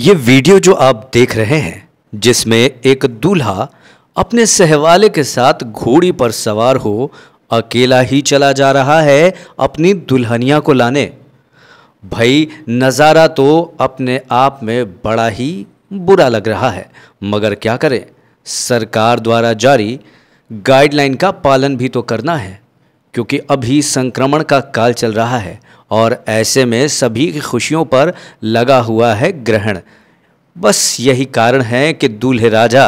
ये वीडियो जो आप देख रहे हैं जिसमें एक दूल्हा अपने सहवाले के साथ घोड़ी पर सवार हो अकेला ही चला जा रहा है अपनी दुल्हनिया को लाने भाई नज़ारा तो अपने आप में बड़ा ही बुरा लग रहा है मगर क्या करें सरकार द्वारा जारी गाइडलाइन का पालन भी तो करना है क्योंकि अभी संक्रमण का काल चल रहा है और ऐसे में सभी की खुशियों पर लगा हुआ है ग्रहण बस यही कारण है कि दूल्हे राजा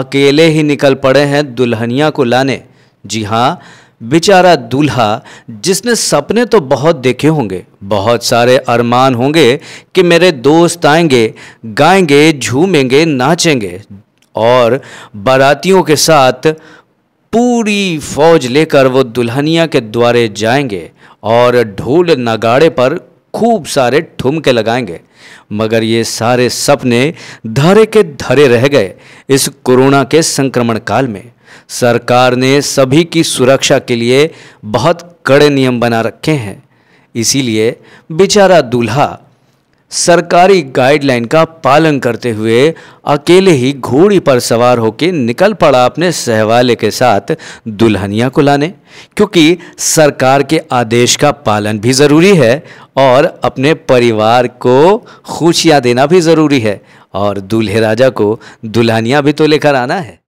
अकेले ही निकल पड़े हैं दुल्हनिया को लाने जी हाँ बेचारा दूल्हा जिसने सपने तो बहुत देखे होंगे बहुत सारे अरमान होंगे कि मेरे दोस्त आएंगे गाएंगे झूमेंगे नाचेंगे और बारातियों के साथ पूरी फौज लेकर वो दुल्हनिया के द्वारे जाएंगे और ढोल नगाड़े पर खूब सारे ठुमके लगाएंगे मगर ये सारे सपने धरे के धरे रह गए इस कोरोना के संक्रमण काल में सरकार ने सभी की सुरक्षा के लिए बहुत कड़े नियम बना रखे हैं इसीलिए बेचारा दूल्हा सरकारी गाइडलाइन का पालन करते हुए अकेले ही घोड़ी पर सवार होकर निकल पड़ा अपने सहवाले के साथ दुल्हनिया को लाने क्योंकि सरकार के आदेश का पालन भी ज़रूरी है और अपने परिवार को खुशियाँ देना भी ज़रूरी है और दूल्हे राजा को दुल्हनिया भी तो लेकर आना है